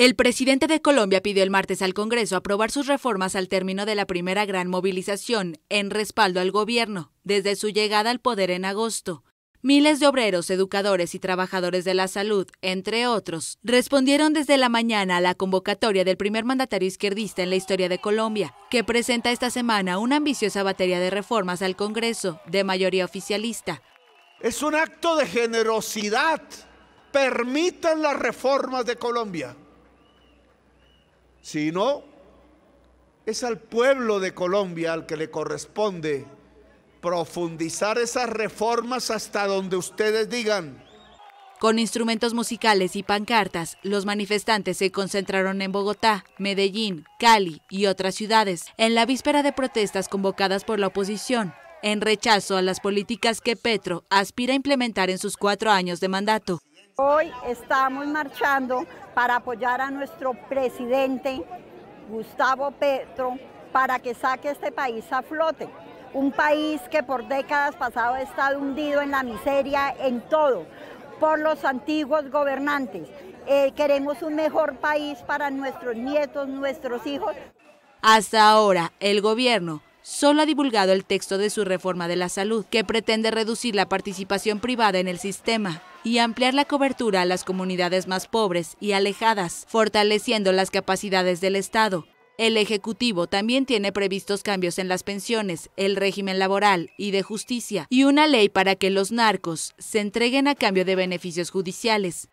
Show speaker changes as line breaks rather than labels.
El presidente de Colombia pidió el martes al Congreso aprobar sus reformas al término de la primera gran movilización en respaldo al gobierno desde su llegada al poder en agosto. Miles de obreros, educadores y trabajadores de la salud, entre otros, respondieron desde la mañana a la convocatoria del primer mandatario izquierdista en la historia de Colombia, que presenta esta semana una ambiciosa batería de reformas al Congreso, de mayoría oficialista.
Es un acto de generosidad. Permitan las reformas de Colombia sino es al pueblo de Colombia al que le corresponde profundizar esas reformas hasta donde ustedes digan. Con
instrumentos musicales y pancartas, los manifestantes se concentraron en Bogotá, Medellín, Cali y otras ciudades, en la víspera de protestas convocadas por la oposición, en rechazo a las políticas que Petro aspira a implementar en sus cuatro años de mandato.
Hoy estamos marchando para apoyar a nuestro presidente Gustavo Petro para que saque este país a flote. Un país que por décadas pasado ha estado hundido en la miseria, en todo, por los antiguos gobernantes. Eh, queremos un mejor país para nuestros nietos, nuestros hijos.
Hasta ahora, el gobierno solo ha divulgado el texto de su reforma de la salud, que pretende reducir la participación privada en el sistema y ampliar la cobertura a las comunidades más pobres y alejadas, fortaleciendo las capacidades del Estado. El Ejecutivo también tiene previstos cambios en las pensiones, el régimen laboral y de justicia, y una ley para que los narcos se entreguen a cambio de beneficios judiciales.